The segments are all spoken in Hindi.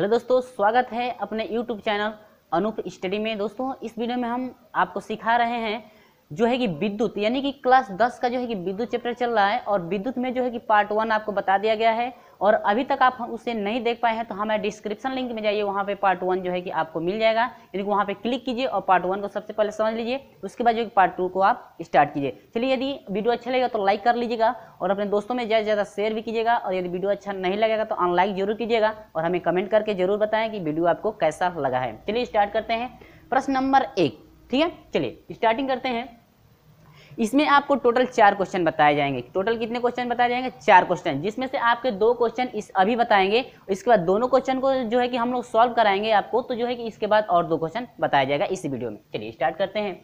हेलो दोस्तों स्वागत है अपने यूट्यूब चैनल अनूप स्टडी में दोस्तों इस वीडियो में हम आपको सिखा रहे हैं जो है कि विद्युत यानी कि क्लास दस का जो है कि विद्युत चैप्टर चल रहा है और विद्युत में जो है कि पार्ट वन आपको बता दिया गया है और अभी तक आप उसे नहीं देख पाए हैं तो हमारे डिस्क्रिप्शन लिंक में जाइए वहाँ पे पार्ट वन जो है कि आपको मिल जाएगा यानी कि वहाँ पे क्लिक कीजिए और पार्ट वन को सबसे पहले समझ लीजिए उसके बाद जो कि पार्ट टू को आप स्टार्ट कीजिए चलिए यदि वीडियो अच्छा लगेगा तो लाइक कर लीजिएगा और अपने दोस्तों में ज़्यादा से ज़्यादा शेयर भी कीजिएगा और यदि वीडियो अच्छा नहीं लगेगा तो अनलाइक जरूर कीजिएगा और हमें कमेंट करके जरूर बताएं कि वीडियो आपको कैसा लगा है चलिए स्टार्ट करते हैं प्रश्न नंबर एक ठीक है चलिए स्टार्टिंग करते हैं इसमें आपको टोटल चार क्वेश्चन बताए जाएंगे टोटल कितने क्वेश्चन बताए जाएंगे चार क्वेश्चन जिसमें से आपके दो क्वेश्चन इस अभी बताएंगे इसके बाद दोनों क्वेश्चन को जो है कि हम लोग सॉल्व कराएंगे आपको तो जो है कि इसके बाद और दो क्वेश्चन बताया जाएगा इस वीडियो में चलिए स्टार्ट करते हैं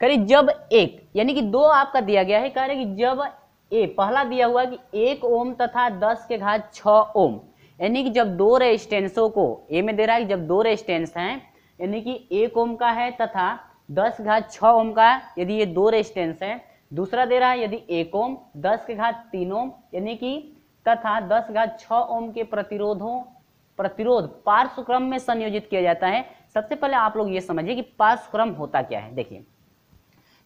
करिए जब एक यानी कि दो आपका दिया गया है कह रहे कि जब ए पहला दिया हुआ कि एक ओम तथा दस के घात छ ओम यानी कि जब दो रेजिस्टेंसों को ए में दे रहा है जब दो रेजिस्टेंस हैं यानी कि एक ओम का है तथा दस घात छ ओम का यदि ये दो रेजिस्टेंस है दूसरा दे रहा है यदि एक ओम दस के घात तीन ओम यानी कि तथा दस घात छ ओम के प्रतिरोधों प्रतिरोध पार्श्वक्रम में संयोजित किया जाता है सबसे पहले आप लोग ये समझिए कि पार्श्वक्रम होता क्या है देखिए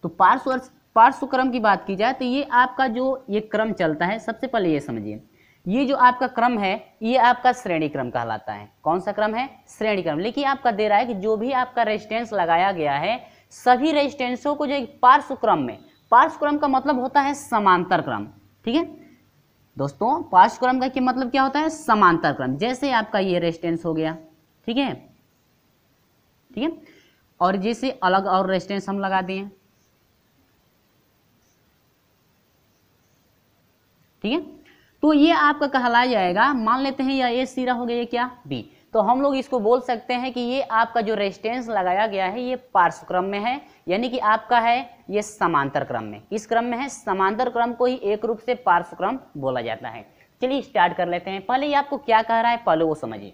तो पार्श्व पार्श्वक्रम की बात की जाए तो ये आपका जो ये क्रम चलता है सबसे पहले ये समझिए ये जो आपका क्रम है ये आपका श्रेणी क्रम कहलाता है कौन सा क्रम है श्रेणी क्रम लेकिन आपका दे रहा है कि जो भी आपका रेजिस्टेंस लगाया गया है सभी रेजिस्टेंसों को जो एक पार्श्व क्रम में पार्श्व क्रम का मतलब होता है समांतर क्रम ठीक है दोस्तों पार्श्व क्रम का मतलब क्या होता है समांतर क्रम जैसे आपका ये रेजिस्टेंस हो गया ठीक है ठीक है और जैसे अलग और रेजिस्टेंस हम लगा दिए ठीक है तो ये आपका कहलाया जाएगा मान लेते हैं या ए सीरा हो गया ये क्या बी तो हम लोग इसको बोल सकते हैं कि ये आपका जो रेजिस्टेंस लगाया गया है ये पार्श्व क्रम में है यानी कि आपका है ये समांतर क्रम में इस क्रम में है समांतर क्रम को ही एक रूप से पार्श्व क्रम बोला जाता है चलिए स्टार्ट कर लेते हैं पहले ये आपको क्या कह रहा है पहले वो समझिए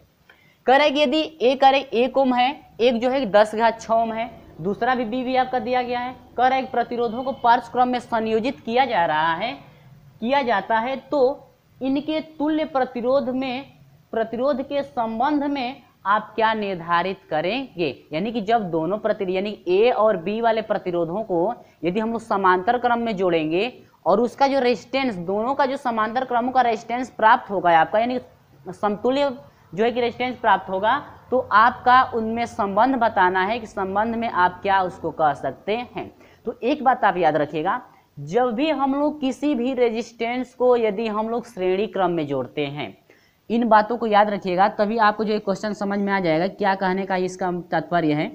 करे कि यदि एक अरे एक ओम है एक जो है दस घात छ ओम है दूसरा भी बी भी आपका दिया गया है कर एक प्रतिरोधों को पार्श्व क्रम में संयोजित किया जा रहा है किया जाता है तो इनके तुल्य प्रतिरोध में प्रतिरोध के संबंध में आप क्या निर्धारित करेंगे यानी कि जब दोनों प्रति यानी ए और बी वाले प्रतिरोधों को यदि हम लोग समांतर क्रम में जोड़ेंगे और उसका जो रेजिस्टेंस दोनों का जो समांतर क्रमों का रेजिस्टेंस प्राप्त होगा आपका यानी समतुल्य जो है कि रेजिस्टेंस प्राप्त होगा तो आपका उनमें संबंध बताना है कि संबंध में आप क्या उसको कह सकते हैं तो एक बात आप याद रखिएगा जब भी हम लोग किसी भी रेजिस्टेंस को यदि हम लोग श्रेणी क्रम में जोड़ते हैं इन बातों को याद रखिएगा तभी आपको जो एक क्वेश्चन समझ में आ जाएगा क्या कहने का इसका तात्पर्य है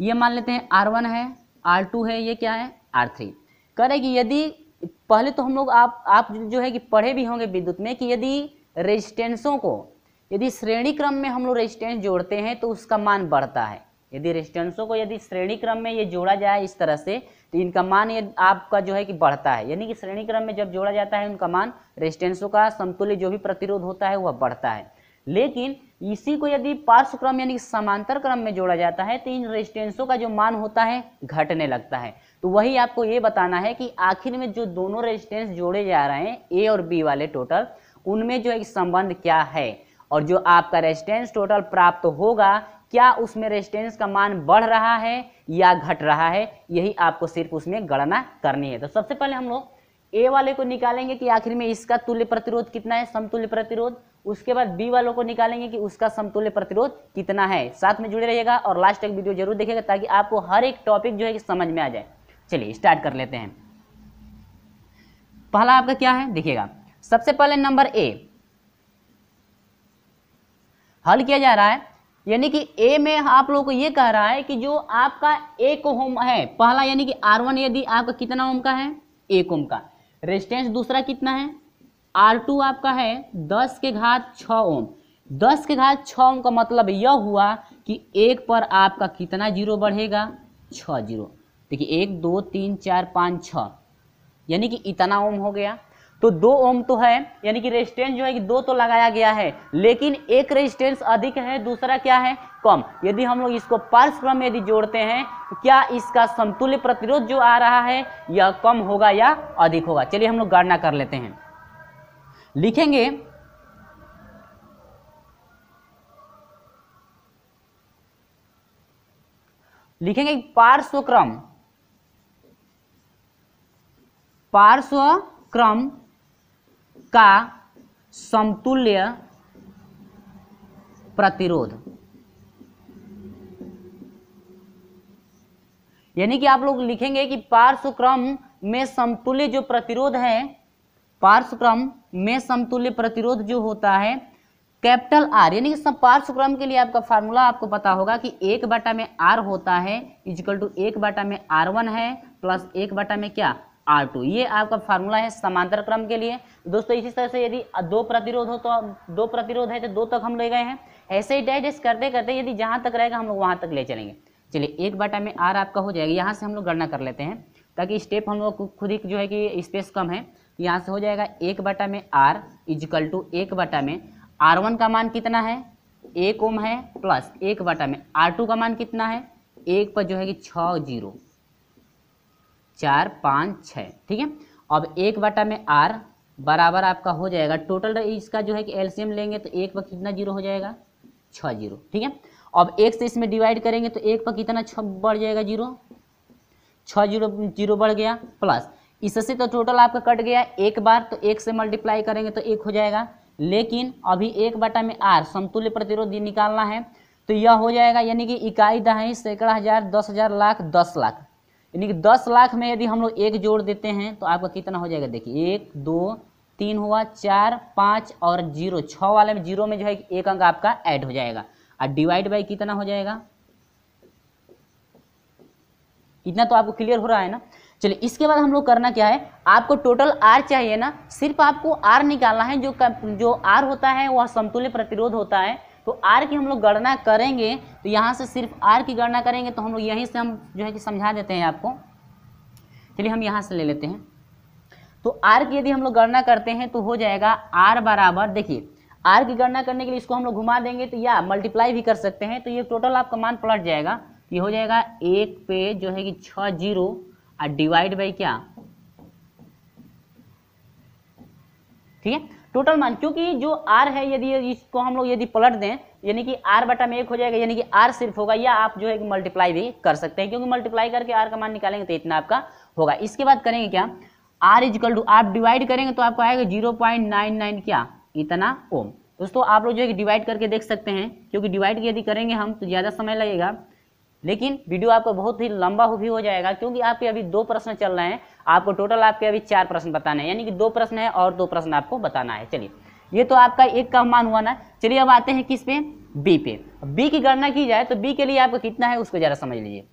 ये मान लेते हैं आर वन है आर टू है ये क्या है आर थ्री कि यदि पहले तो हम लोग आप आप जो है कि पढ़े भी होंगे विद्युत में कि यदि रेजिस्टेंसों को यदि श्रेणी क्रम में हम लोग रेजिस्टेंस जोड़ते हैं तो उसका मान बढ़ता है यदि रेजिस्टेंसों को यदि श्रेणी क्रम में ये जोड़ा जाए इस तरह से तो इनका मान ये आपका जो है कि बढ़ता है यानी कि श्रेणी क्रम में जब जोड़ा जाता है उनका मान रेजिस्टेंसों का समतुल्य जो भी प्रतिरोध होता है वह बढ़ता है लेकिन इसी को यदि पार्श्व क्रम यानी समांतर क्रम में जोड़ा जाता है तो इन रेजिस्टेंसों का जो मान होता है घटने लगता है तो वही आपको ये बताना है कि आखिर में जो दोनों रेजिस्टेंस जोड़े जा रहे हैं ए और बी वाले टोटल उनमें जो एक संबंध क्या है और जो आपका रेजिस्टेंस टोटल प्राप्त होगा क्या उसमें रेजिस्टेंस का मान बढ़ रहा है या घट रहा है यही आपको सिर्फ उसमें गणना करनी है तो सबसे पहले हम लोग ए वाले को निकालेंगे कि आखिर में इसका तुल्य प्रतिरोध कितना है समतुल्य प्रतिरोध उसके बाद बी वालों को निकालेंगे कि उसका समतुल्य प्रतिरोध कितना है साथ में जुड़े रहिएगा और लास्ट तक वीडियो जरूर देखिएगा ताकि आपको हर एक टॉपिक जो है कि समझ में आ जाए चलिए स्टार्ट कर लेते हैं पहला आपका क्या है देखिएगा सबसे पहले नंबर ए हल किया जा रहा है यानी कि ए में आप लोगों को ये कह रहा है कि जो आपका एक ओम है पहला यानी कि आर वन यदि आपका कितना ओम का है एक ओम का रेजिस्टेंस दूसरा कितना है आर टू आपका है दस के घात छ ओम दस के घात छ ओम का मतलब यह हुआ कि एक पर आपका कितना जीरो बढ़ेगा छ जीरो देखिए एक दो तीन चार पाँच छ यानी कि इतना ओम हो गया तो दो ओम तो है यानी कि रेजिस्टेंस जो है कि दो तो लगाया गया है लेकिन एक रेजिस्टेंस अधिक है दूसरा क्या है कम यदि हम लोग इसको परस्पर क्रम यदि जोड़ते हैं तो क्या इसका समतुल्य प्रतिरोध जो आ रहा है यह कम होगा या अधिक होगा चलिए हम लोग गणना कर लेते हैं लिखेंगे लिखेंगे पार्श्व क्रम पार्श्व क्रम का समतुल्य प्रतिरोध यानी कि आप लोग लिखेंगे कि पार्श्व क्रम में समतुल्य जो प्रतिरोध है पार्श्व क्रम में समतुल्य प्रतिरोध जो होता है कैपिटल आर यानी कि पार्श्व क्रम के लिए आपका फार्मूला आपको पता होगा कि एक बटा में आर होता है इजिकल टू एक बटा में आर वन है प्लस एक बटा में क्या आर टू ये आपका फार्मूला है समांतर क्रम के लिए दोस्तों इसी तरह से यदि दो प्रतिरोध हो तो दो प्रतिरोध है तो दो तक हम ले गए हैं ऐसे ही डाइजेस्ट करते करते यदि जहाँ तक रहेगा हम लोग वहाँ तक ले चलेंगे चलिए एक बटा में आर आपका हो जाएगा यहाँ से हम लोग गणना कर लेते हैं ताकि स्टेप हम लोग खुद ही जो है कि स्पेस कम है यहाँ से हो जाएगा एक बटा में आर इजिकल टू एक बटा में आर वन का मान कितना है एक ओम है प्लस एक बटा में आर टू का मान कितना है एक पर जो है कि छः जीरो चार पाँच छः ठीक है अब एक बटा में आर बराबर आपका हो जाएगा टोटल इसका जो है कि एलसीएम लेंगे तो एक पर कितना जीरो हो जाएगा छः जीरो ठीक है अब एक से इसमें डिवाइड करेंगे तो एक पर कितना छ बढ़ जाएगा जीरो छः जीरो जीरो बढ़ गया प्लस इससे तो टोटल आपका कट गया एक बार तो एक से मल्टीप्लाई करेंगे तो एक हो जाएगा लेकिन अभी एक बटा में आर समतुल्य प्रतिरोध निकालना है तो यह हो जाएगा यानी कि इकाई दहाई सैकड़ा हज़ार दस हज़ार लाख दस लाख यानी कि दस लाख में यदि हम लोग एक जोड़ देते हैं तो आपका कितना हो जाएगा देखिए एक दो तीन हुआ चार पाँच और जीरो छः वाले में जीरो में जो है एक अंक आपका ऐड हो जाएगा और डिवाइड बाई कितना हो जाएगा इतना तो आपको क्लियर हो रहा है ना चलिए इसके बाद हम लोग करना क्या है आपको टोटल आर चाहिए ना सिर्फ आपको आर निकालना है जो जो आर होता है वह समतुल्य प्रतिरोध होता है तो आर की हम लोग गणना करेंगे तो यहाँ से सिर्फ आर की गणना करेंगे तो हम लोग यहीं से हम जो है कि समझा देते हैं आपको चलिए हम यहाँ से ले लेते हैं तो आर की यदि हम लोग गणना करते हैं तो हो जाएगा आर बराबर देखिए आर की गणना करने के लिए इसको हम लोग घुमा देंगे तो या मल्टीप्लाई भी कर सकते हैं तो ये टोटल आपका मान पलट जाएगा तो ये हो जाएगा एक पे जो है कि छ जीरो और डिवाइड बाई क्या ठीक है टोटल मान क्योंकि जो आर है यदि इसको हम लोग यदि पलट दें यानी कि आर बटा में एक हो जाएगा यानी कि आर सिर्फ होगा या आप जो है कि मल्टीप्लाई भी कर सकते हैं क्योंकि मल्टीप्लाई करके आर का मान निकालेंगे तो इतना आपका होगा इसके बाद करेंगे क्या आर कल टू आप डिवाइड करेंगे तो आपको आएगा जीरो पॉइंट नाइन नाइन क्या इतना ओम दोस्तों आप लोग जो है कि डिवाइड करके देख सकते हैं क्योंकि डिवाइड यदि करेंगे हम तो ज़्यादा समय लगेगा लेकिन वीडियो आपका बहुत ही लंबा भी हो जाएगा क्योंकि आपके अभी दो प्रश्न चल रहे हैं आपको टोटल आपके अभी चार प्रश्न बताने हैं यानी कि दो प्रश्न है और दो प्रश्न आपको बताना है चलिए ये तो आपका एक का मान हुआ ना चलिए अब आते हैं किस पे बी पे बी की गणना की जाए तो बी के लिए आपको कितना है उसको ज़रा समझ लीजिए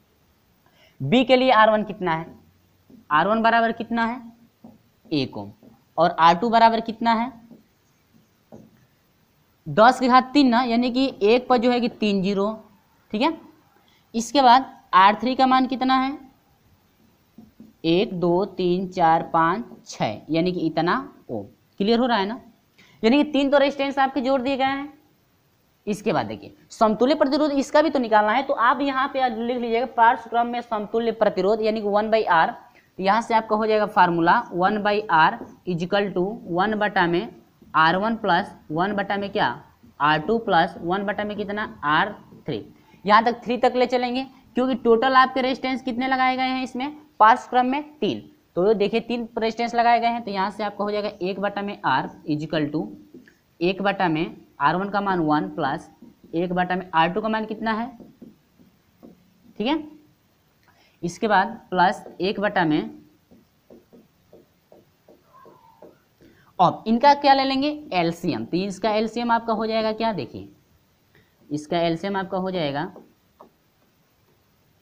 बी के लिए आर वन कितना है आर वन बराबर कितना है एक ओम और आर टू बराबर कितना है दस के घात तीन ना यानी कि एक पर जो है कि तीन जीरो ठीक है इसके बाद आर थ्री का मान कितना है एक दो तीन चार पाँच छः यानी कि इतना ओ क्लियर हो रहा है ना यानी कि तीन तो रेजिस्टेंस आपके जोड़ दिए गए हैं इसके बाद देखिए समतुल्य प्रतिरोध इसका भी तो निकालना है तो आप यहाँ पे लिख लीजिएगा पार्श्व क्रम में समतुल्य प्रतिरोध यानी कि वन बाई आर यहाँ से आपका हो जाएगा formula one by R equal two one बटा में आर वन प्लस वन बटा में क्या आर टू प्लस वन बटा में कितना आर थ्री यहाँ तक थ्री तक ले चलेंगे क्योंकि टोटल आपके रेजिस्टेंस कितने लगाए गए हैं इसमें पार्स क्रम में तीन तो देखिए तीन रेजिस्टेंस लगाए गए हैं तो यहाँ से आपका हो जाएगा एक बटा में आर इजिकल टू एक बटा में आर वन का मान वन प्लस एक बटा में आर टू का मान कितना है ठीक है इसके बाद प्लस एक बटा में अब इनका क्या ले लेंगे एलसीएम तो इसका एलसीएम आपका हो जाएगा क्या देखिए इसका एल्सियम आपका हो जाएगा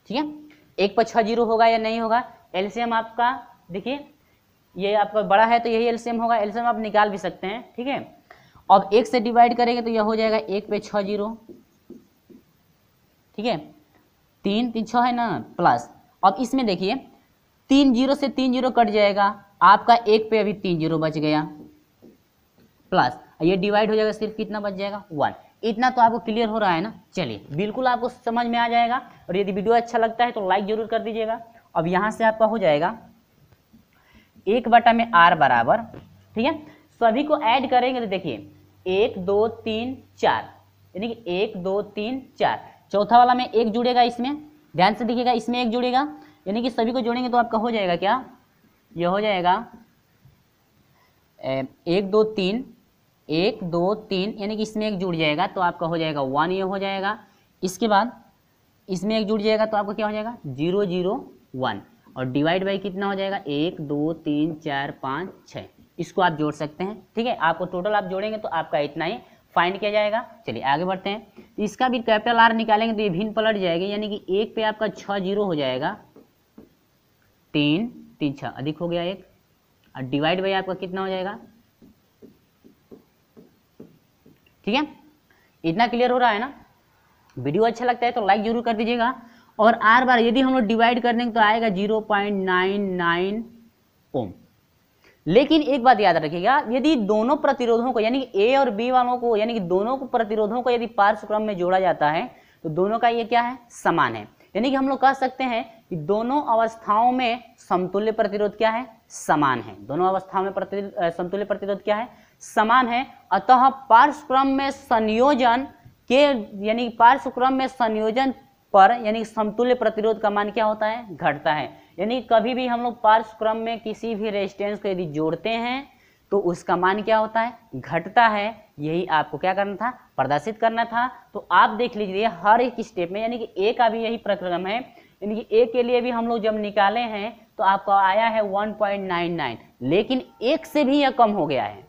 ठीक है एक पर छः जीरो होगा या नहीं होगा एल्सियम आपका देखिए ये आपका बड़ा है तो यही एल्सियम होगा एल्सियम आप निकाल भी सकते हैं ठीक है अब एक से डिवाइड करेंगे तो यह हो जाएगा एक पे छः जीरो ठीक है तीन तीन छः है ना प्लस अब इसमें देखिए तीन जीरो से तीन जीरो कट जाएगा आपका एक पे अभी तीन जीरो बच गया प्लस ये डिवाइड हो जाएगा सिर्फ कितना बच जाएगा वन इतना तो आपको क्लियर हो रहा है ना चलिए बिल्कुल आपको समझ में आ जाएगा और यदि वीडियो अच्छा लगता है तो लाइक जरूर कर दीजिएगा अब यहाँ से आपका हो जाएगा एक बटा में आर बराबर ठीक है सभी को ऐड करेंगे तो देखिए एक दो तीन चार यानी कि एक दो तीन चार चौथा वाला में एक जुड़ेगा इसमें ध्यान से देखिएगा इसमें एक जुड़ेगा यानी कि सभी को जोड़ेंगे तो आपका हो जाएगा क्या यह हो जाएगा एक दो तीन एक दो तीन यानी कि इसमें एक जुड़ जाएगा तो आपका हो जाएगा वन ये हो जाएगा इसके बाद इसमें एक जुड़ जाएगा तो आपका क्या हो जाएगा जीरो जीरो वन और डिवाइड बाई कितना हो जाएगा एक दो तीन चार पाँच छः इसको आप जोड़ सकते हैं ठीक है आपको टोटल आप जोड़ेंगे तो आपका इतना ही फाइंड किया जाएगा चलिए आगे बढ़ते हैं तो इसका भी कैपिटल आर निकालेंगे तो ये भिन्न पलट जाएगी यानी कि एक पे आपका छः जीरो हो जाएगा तीन तीन छः अधिक हो गया एक और डिवाइड बाई आपका कितना हो जाएगा ठीक है इतना क्लियर हो रहा है ना वीडियो अच्छा लगता है तो लाइक जरूर कर दीजिएगा और आर बार यदि हम लोग डिवाइड कर देंगे तो आएगा zero point nine nine ohm लेकिन एक बात याद रखिएगा यदि दोनों प्रतिरोधों को यानी ए और बी वालों को यानी कि दोनों को प्रतिरोधों को यदि पार्श्व क्रम में जोड़ा जाता है तो दोनों का ये क्या है समान है यानी कि हम लोग कह सकते हैं कि दोनों अवस्थाओं में समतुल्य प्रतिरोध क्या है समान है दोनों अवस्थाओं में समतुल्य प्रतिरोध क्या है समान है अतः पार्श्वक्रम में संयोजन के यानी पार्श्वक्रम में संयोजन पर यानी समतुल्य प्रतिरोध का मान क्या होता है घटता है यानी कभी भी हम लोग पार्श्वक्रम में किसी भी रेजिस्टेंस को यदि जोड़ते हैं तो उसका मान क्या होता है घटता है यही आपको क्या करना था प्रदर्शित करना था तो आप देख लीजिए हर एक स्टेप में यानी कि ए का भी यही प्रक्रम है यानी कि ए के लिए भी हम लोग जब निकाले हैं तो आपका आया है 1.99 लेकिन एक से भी यह कम हो गया है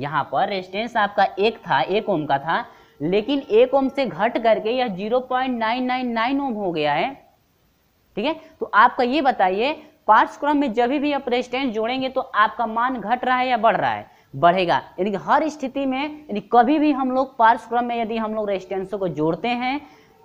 यहाँ पर रेजिस्टेंस आपका एक था एक ओम का था लेकिन एक ओम से घट करके यह zero point nine nine nine ohm हो गया है ठीक है तो आपका ये बताइए पार्ट्स क्रम में जब भी आप रेजिस्टेंस जोड़ेंगे तो आपका मान घट रहा है या बढ़ रहा है बढ़ेगा यानी कि हर स्थिति में यानी कभी भी हम लोग पार्ट्स क्रम में यदि हम लोग रेजिस्टेंसों को जोड़ते हैं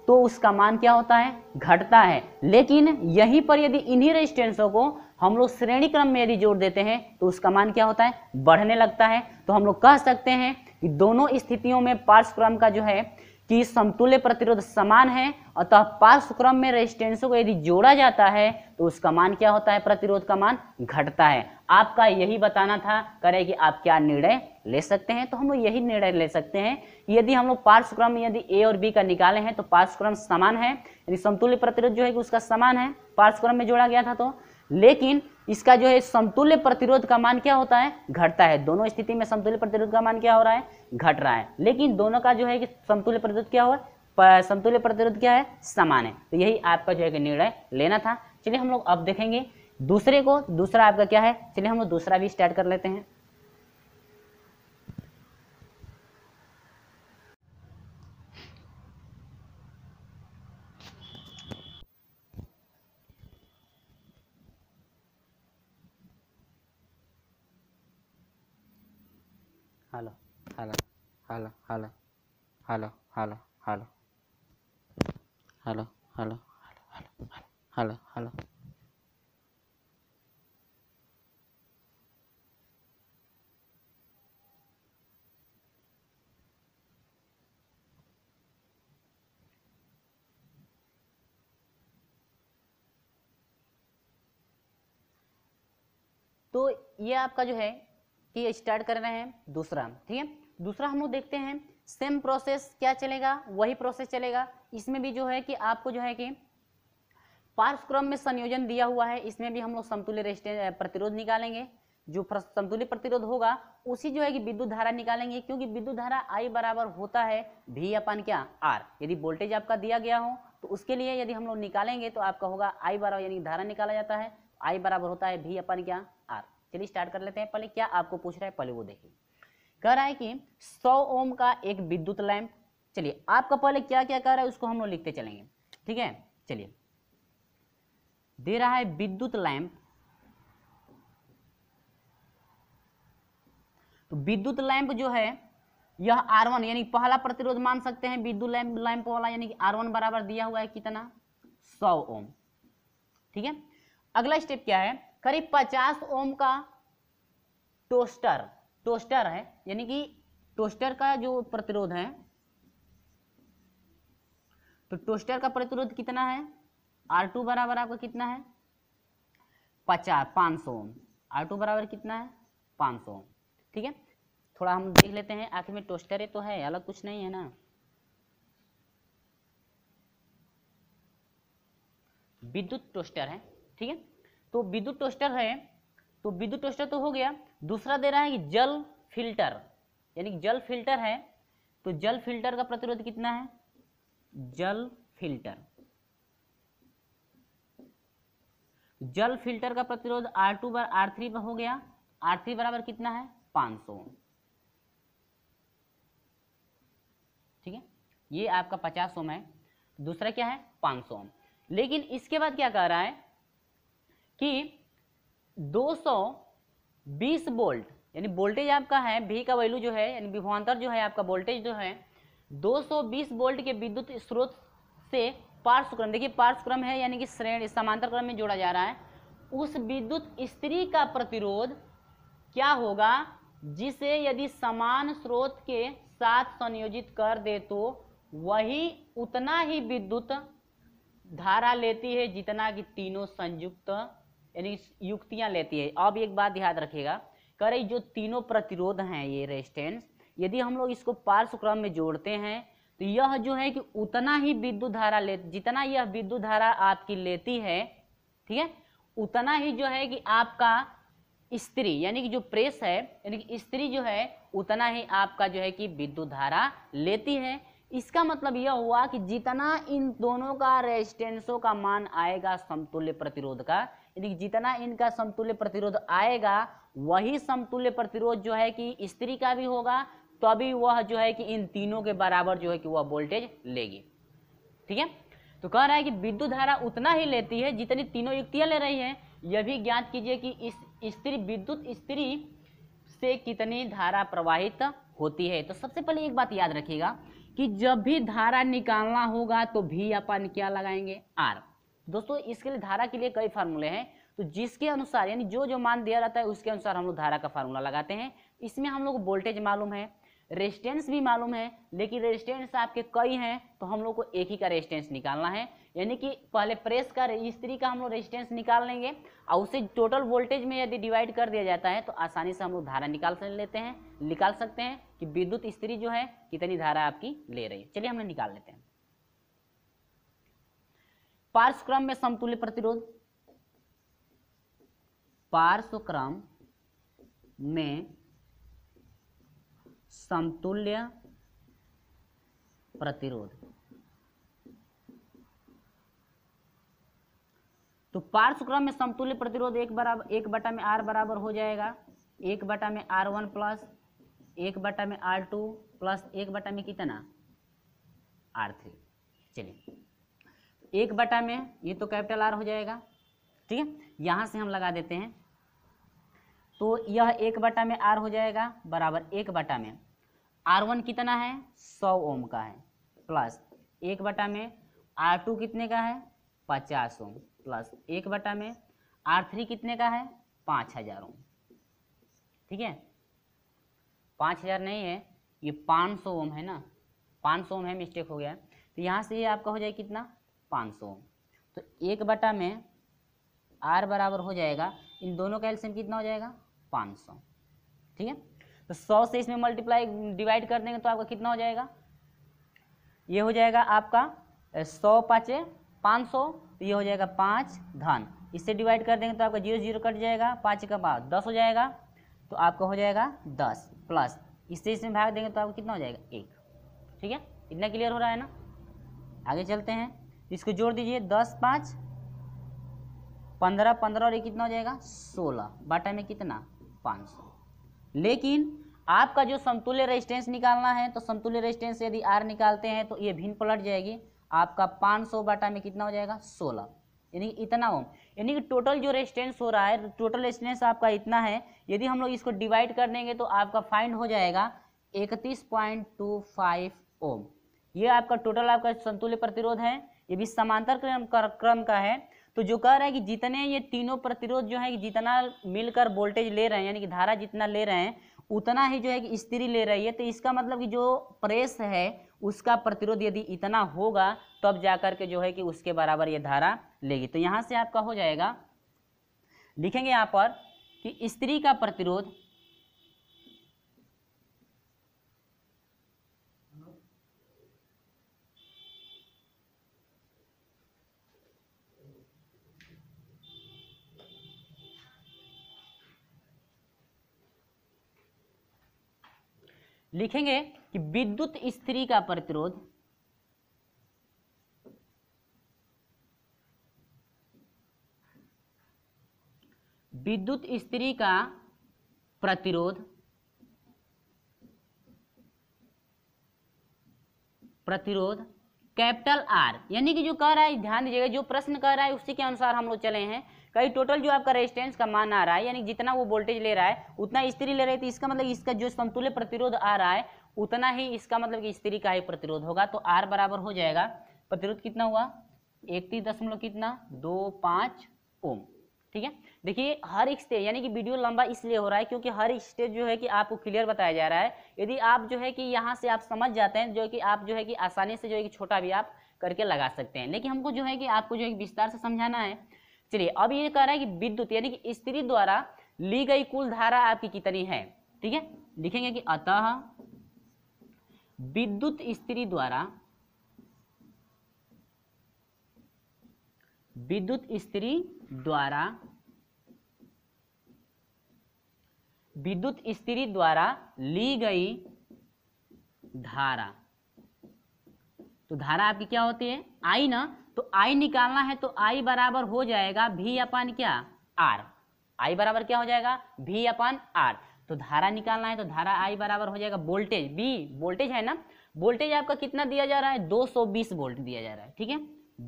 तो उसका मान क्या होता है घटता है लेकिन यहीं पर यदि इन्हीं रेजिस्टेंसों को हम लोग श्रेणी क्रम में यदि जोड़ देते हैं तो उसका मान क्या होता है बढ़ने लगता है तो हम लोग कह सकते हैं कि दोनों स्थितियों में पार्श्वक्रम का जो है कि समतुल्य प्रतिरोध समान है अतः पार्श्वक्रम में रेजिस्टेंसों को यदि जोड़ा जाता है तो उसका मान क्या होता है प्रतिरोध का मान घटता है आपका यही बताना था करें कि आप क्या निर्णय ले सकते हैं तो हम लोग यही निर्णय ले सकते हैं यदि हम लोग पार्श्व क्रम यदि ए और बी का निकाले हैं तो पार्श्वक्रम समान है यदि समतुल्य प्रतिरोध जो है कि उसका समान है पार्श्वक्रम में जोड़ा गया था तो लेकिन इसका जो है समतुल्य प्रतिरोध का मान क्या होता है घटता है दोनों स्थिति में समतुल्य प्रतिरोध का मान क्या हो रहा है घट रहा है लेकिन दोनों का जो है कि समतुल्य प्रतिरोध क्या हो समतुल्य प्रतिरोध क्या है समान है तो यही आपका जो है कि निर्णय लेना था चलिए हम लोग अब देखेंगे दूसरे को दूसरा आपका क्या है चलिए हम लोग दूसरा भी स्टार्ट कर लेते हैं hello hello hello hello hello hello hello hello hello hello hello तो ये आपका जो है कि स्टार्ट कर रहे हैं दूसरा ठीक है दूसरा हम लोग देखते हैं सेम प्रोसेस क्या चलेगा वही प्रोसेस चलेगा इसमें भी जो है कि आपको जो है कि पार्श्व क्रम में संयोजन दिया हुआ है इसमें भी हम लोग समतुल्य रेजिस्टेंस प्रतिरोध निकालेंगे जो समतुल्य प्रतिरोध होगा उसी जो है कि विद्युत धारा निकालेंगे क्योंकि विद्युत धारा आई बराबर होता है भी अपन क्या आर यदि वोल्टेज आपका दिया गया हो तो उसके लिए यदि हम लोग निकालेंगे तो आपका होगा आई बराबर यानी धारा निकाला जाता है आई बराबर होता है भी अपन क्या आर चलिए स्टार्ट कर लेते हैं पहले क्या आपको पूछ रहा है पहले वो देखिए कह रहा है कि 100 ओम का एक विद्युत लैंप चलिए आपका पहले क्या क्या कह रहा है उसको हम लोग लिखते चलेंगे ठीक है चलिए दे रहा है विद्युत लैंप तो विद्युत लैंप जो है यह R1 यानी पहला प्रतिरोध मान सकते हैं विद्युत लैंप लैंप वाला यानी कि R1 बराबर दिया हुआ है कितना सौ ओम ठीक है अगला स्टेप क्या है करीब पचास ओम का टोस्टर टोस्टर है यानी कि टोस्टर का जो प्रतिरोध है तो टोस्टर का प्रतिरोध कितना है आर टू बराबर आपका कितना है पचास पाँच सौ आर टू बराबर कितना है पाँच सौ ठीक है थोड़ा हम देख लेते हैं आखिर में टोस्टर है तो है अलग कुछ नहीं है ना विद्युत टोस्टर है ठीक है तो विद्युत टोस्टर है तो विद्युत टोस्टर तो हो गया दूसरा दे रहा है कि जल फिल्टर यानी जल फिल्टर है तो जल फिल्टर का प्रतिरोध कितना है जल फिल्टर जल फिल्टर का प्रतिरोध आर टू बार आर थ्री पर हो गया आर थ्री बराबर कितना है 500 सौ ठीक है ये आपका पचास ओम है दूसरा क्या है 500 सौ लेकिन इसके बाद क्या कह रहा है कि 220 वोल्ट यानी वोल्टेज आपका है भी का वैल्यू जो है यानी विभवान्तर जो है आपका वोल्टेज जो है 220 वोल्ट के विद्युत स्रोत से पार्श्वक्रम देखिए पार्श्वक्रम है यानी कि श्रेणी समांतर क्रम में जोड़ा जा रहा है उस विद्युत स्त्री का प्रतिरोध क्या होगा जिसे यदि समान स्रोत के साथ संयोजित कर दे तो वही उतना ही विद्युत धारा लेती है जितना कि तीनों संयुक्त यानी युक्तियां लेती है अब एक बात याद रखिएगा करे जो तीनों प्रतिरोध हैं ये रेजिस्टेंस यदि हम लोग इसको पार्श्व क्रम में जोड़ते हैं तो यह जो है कि उतना ही विद्युत धारा ले जितना यह विद्युत धारा आपकी लेती है ठीक है उतना ही जो है कि आपका स्त्री यानी कि जो प्रेस है यानी कि स्त्री जो है उतना ही आपका जो है कि विद्युत धारा लेती है इसका मतलब यह हुआ कि जितना इन दोनों का रेजिस्टेंसों का मान आएगा समतुल्य प्रतिरोध का यानी जितना इनका समतुल्य प्रतिरोध आएगा वही समतुल्य प्रतिरोध जो है कि स्त्री का भी होगा तभी तो वह जो है कि इन तीनों के बराबर जो है कि वह वोल्टेज लेगी ठीक है तो कह रहा है कि विद्युत धारा उतना ही लेती है जितनी तीनों युक्तियाँ ले रही है यह भी ज्ञात कीजिए कि इस स्त्री विद्युत स्त्री से कितनी धारा प्रवाहित होती है तो सबसे पहले एक बात याद रखिएगा कि जब भी धारा निकालना होगा तो भी अपन क्या लगाएंगे आर दोस्तों इसके लिए धारा के लिए कई फार्मूले हैं तो जिसके अनुसार यानी जो जो मान दिया जाता है उसके अनुसार हम लोग धारा का फार्मूला लगाते हैं इसमें हम लोग वोल्टेज मालूम है रेजिस्टेंस भी मालूम है लेकिन रेजिस्टेंस आपके कई हैं तो हम लोग को एक ही का रेजिस्टेंस निकालना है यानी कि पहले प्रेस का स्त्री का हम लोग रेजिस्टेंस निकाल लेंगे और उसे टोटल वोल्टेज में यदि डिवाइड कर दिया जाता है तो आसानी से हम लोग धारा निकाल लेते हैं निकाल सकते हैं कि विद्युत स्त्री जो है कितनी धारा आपकी ले रही है चलिए लोग निकाल लेते हैं पार्श्वक्रम में समतुल्य प्रतिरोध पार्श्वक्रम में समतुल्य प्रतिरोध तो पार्श्वक्रम में समतुल्य प्रतिरोध एक बराबर एक बटा में आर बराबर हो जाएगा एक बटा में आर वन प्लस एक बटा में आर टू प्लस एक बटा में कितना आर थ्री चलिए एक बटा में ये तो कैपिटल आर हो जाएगा ठीक है यहाँ से हम लगा देते हैं तो यह एक बटा में आर हो जाएगा बराबर एक बटा में आर वन कितना है सौ ओम का है प्लस एक बटा में आर टू कितने का है पचास ओम प्लस एक बटा में आर थ्री कितने का है पाँच हजार ओम ठीक है पाँच हजार नहीं है ये पाँच सौ ओम है ना पाँच सौ ओम है मिस्टेक हो गया तो यहाँ से ये आपका हो जाए कितना पाँच सौ तो एक बटा में आर बराबर हो जाएगा इन दोनों का एल्सियम कितना हो जाएगा पाँच सौ ठीक है तो सौ से इसमें मल्टीप्लाई डिवाइड कर देंगे तो आपका कितना हो जाएगा ये हो जाएगा आपका सौ पाँचे पाँच सौ तो ये हो जाएगा पाँच धन इससे डिवाइड कर देंगे तो आपका जीरो जीरो कट जाएगा पाँच का बाद दस हो जाएगा तो आपका हो जाएगा दस प्लस इससे इसमें भाग देंगे तो आपका कितना हो जाएगा एक ठीक है इतना क्लियर हो रहा है ना आगे चलते हैं इसको जोड़ दीजिए दस पाँच पंद्रह पंद्रह और ये कितना हो जाएगा सोलह बाटा में कितना पाँच सौ लेकिन आपका जो समतुल्य रेजिस्टेंस निकालना है तो समतुल्य रेजिस्टेंस यदि आर निकालते हैं तो ये भिन्न पलट जाएगी आपका पाँच सौ बाटा में कितना हो जाएगा सोलह यानी कि इतना ओम यानी कि टोटल जो रेजिस्टेंस हो रहा है टोटल रेजिस्टेंस आपका इतना है यदि हम लोग इसको डिवाइड कर देंगे तो आपका फाइंड हो जाएगा इकतीस पॉइंट टू फाइव ओम ये आपका टोटल आपका संतुल्य प्रतिरोध है ये भी समांतर क्रम क्रम का है तो जो कह रहा है कि जितने ये तीनों प्रतिरोध जो है कि जितना मिलकर वोल्टेज ले रहे हैं यानी कि धारा जितना ले रहे हैं उतना ही जो है कि स्त्री ले रही है तो इसका मतलब कि जो प्रेस है उसका प्रतिरोध यदि इतना होगा तब तो जा करके जो है कि उसके बराबर ये धारा लेगी तो यहाँ से आपका हो जाएगा लिखेंगे यहाँ पर कि स्त्री का प्रतिरोध लिखेंगे कि विद्युत स्त्री का प्रतिरोध विद्युत स्त्री का प्रतिरोध प्रतिरोध कैपिटल आर यानी कि जो कह रहा है ध्यान दीजिएगा जो प्रश्न कह रहा है उसी के अनुसार हम लोग चले हैं कई टोटल जो आपका रेजिस्टेंस का मान आ रहा है यानी जितना वो वोल्टेज ले रहा है उतना स्त्री ले रहे तो इसका मतलब इसका जो समतुल्य प्रतिरोध आ रहा है उतना ही इसका मतलब कि स्त्री का ही प्रतिरोध होगा तो आर बराबर हो जाएगा प्रतिरोध कितना हुआ इकतीस दशमलव कितना दो पाँच ओम ठीक है देखिए हर एक स्टेज यानी कि वीडियो लंबा इसलिए हो रहा है क्योंकि हर स्टेज जो है कि आपको क्लियर बताया जा रहा है यदि आप जो है कि यहाँ से आप समझ जाते हैं जो कि आप जो है कि आसानी से जो है कि छोटा भी आप करके लगा सकते हैं लेकिन हमको जो है कि आपको जो है विस्तार से समझाना है चलिए अब ये कह रहा है कि विद्युत यानी कि स्त्री द्वारा ली गई कुल धारा आपकी कितनी है ठीक है लिखेंगे कि अतः विद्युत स्त्री द्वारा विद्युत स्त्री द्वारा विद्युत स्त्री द्वारा ली गई धारा तो धारा आपकी क्या होती है आई ना तो आई निकालना है तो आई बराबर हो जाएगा भी अपन क्या आर आई बराबर क्या हो जाएगा भी अपन आर तो धारा निकालना है तो धारा आई बराबर हो जाएगा वोल्टेज बी वोल्टेज है ना वोल्टेज आपका कितना दिया जा रहा है 220 वोल्ट दिया जा रहा है ठीक है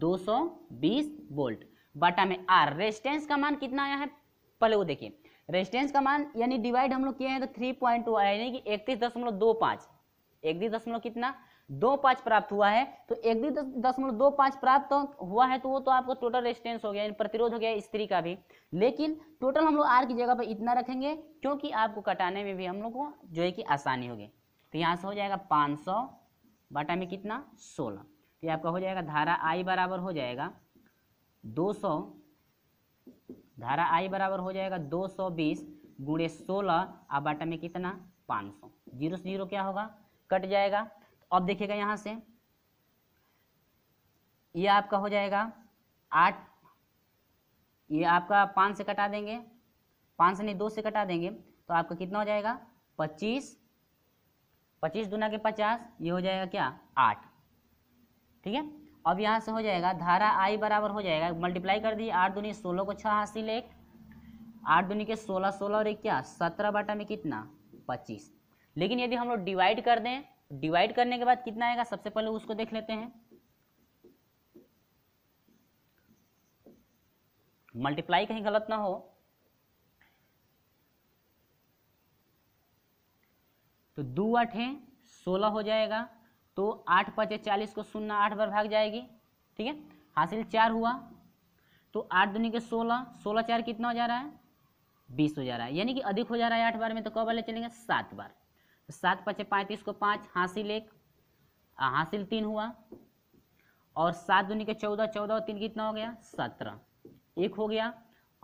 220 वोल्ट बटा में आर रेजिस्टेंस का मान कितना आया है पहले वो देखिए रेजिस्टेंस का मान यानी डिवाइड हम लोग किए हैं तो थ्री पॉइंट यानी कि इकतीस दशमलव दो पाँच इकतीस दशमलव कितना दो पाँच प्राप्त हुआ है तो एक भी दशमलव दो पाँच प्राप्त हुआ है तो वो तो आपको टोटल रेजिस्टेंस हो गया प्रतिरोध हो गया स्त्री का भी लेकिन टोटल हम लोग आर की जगह पर इतना रखेंगे क्योंकि आपको कटाने में भी हम लोग को जो है कि आसानी होगी तो यहाँ से हो जाएगा पाँच सौ बाटा में कितना सोलह तो ये आपका हो जाएगा धारा आई बराबर हो जाएगा दो सौ धारा आई बराबर हो जाएगा दो सौ बीस गुणे सोलह और बाटा में कितना पाँच सौ जीरो से जीरो क्या होगा कट जाएगा अब देखिएगा यहाँ से ये आपका हो जाएगा आठ ये आपका पाँच से कटा देंगे पाँच से नहीं दो से कटा देंगे तो आपका कितना हो जाएगा पच्चीस पच्चीस दुना के पचास ये हो जाएगा क्या आठ ठीक है अब यहाँ से हो जाएगा धारा आई बराबर हो जाएगा मल्टीप्लाई कर दी आठ दुनी सोलह को छः हासिल एक आठ दुनी के सोलह सोलह और एक क्या सत्रह बाटा में कितना पच्चीस लेकिन यदि हम लोग डिवाइड कर दें डिवाइड करने के बाद कितना आएगा सबसे पहले उसको देख लेते हैं मल्टीप्लाई कहीं गलत ना हो तो दो है सोलह हो जाएगा तो आठ पचे चालीस को शून्य आठ बार भाग जाएगी ठीक है हासिल चार हुआ तो आठ दुनिया के सोलह सोलह चार कितना हो जा रहा है बीस हो जा रहा है यानी कि अधिक हो जा रहा है आठ बार में तो कब वाले चलेंगे सात बार तो सात पचे पैंतीस को पाँच हासिल एक हासिल तीन हुआ और सात दुनिया के चौदह चौदह और तीन कितना हो गया सत्रह एक हो गया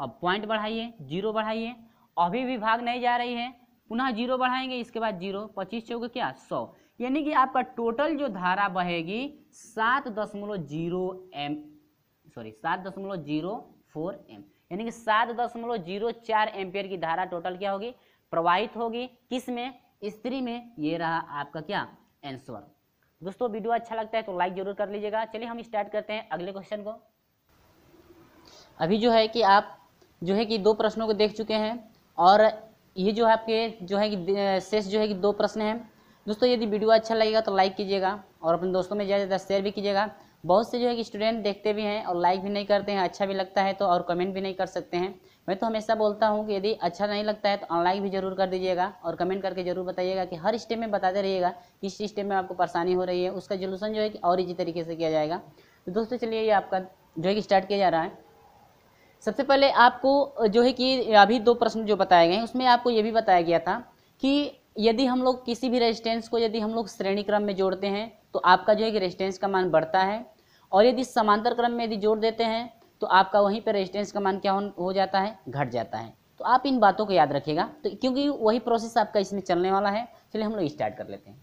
अब पॉइंट बढ़ाइए जीरो बढ़ाइए अभी भी भाग नहीं जा रही है पुनः जीरो बढ़ाएंगे इसके बाद जीरो पच्चीस चौके क्या सौ यानी कि आपका टोटल जो धारा बहेगी सात दशमलव जीरो एम सॉरी सात दशमलव जीरो फोर एम यानी कि सात दशमलव जीरो चार एम्पियर की धारा टोटल क्या होगी प्रवाहित होगी किस में स्त्री में ये रहा आपका क्या आंसर दोस्तों वीडियो अच्छा लगता है तो लाइक जरूर कर लीजिएगा चलिए हम स्टार्ट करते हैं अगले क्वेश्चन को अभी जो है कि आप जो है कि दो प्रश्नों को देख चुके हैं और ये जो है आपके जो है कि शेष जो है कि दो प्रश्न हैं दोस्तों यदि वीडियो अच्छा लगेगा तो लाइक कीजिएगा और अपने दोस्तों में ज़्यादा ज़्यादा शेयर भी कीजिएगा बहुत से जो है कि स्टूडेंट देखते भी हैं और लाइक भी नहीं करते हैं अच्छा भी लगता है तो और कमेंट भी नहीं कर सकते हैं मैं तो हमेशा बोलता हूँ कि यदि अच्छा नहीं लगता है तो ऑनलाइन भी जरूर कर दीजिएगा और कमेंट करके जरूर बताइएगा कि हर स्टेप में बताते रहिएगा किस स्टेप में आपको परेशानी हो रही है उसका जोलूसन जो है कि और इजी तरीके से किया जाएगा तो दोस्तों चलिए ये आपका जो है कि स्टार्ट किया जा रहा है सबसे पहले आपको जो है कि अभी दो प्रश्न जो बताए गए हैं उसमें आपको ये भी बताया गया था कि यदि हम लोग किसी भी रेजिस्टेंस को यदि हम लोग श्रेणी क्रम में जोड़ते हैं तो आपका जो है कि रेजिस्टेंस का मान बढ़ता है और यदि समांतर क्रम में यदि जोड़ देते हैं तो आपका वहीं पर रेजिस्टेंस का मान क्या हो जाता है घट जाता है तो आप इन बातों को याद रखिएगा तो क्योंकि वही प्रोसेस आपका इसमें चलने वाला है चलिए हम लोग स्टार्ट कर लेते हैं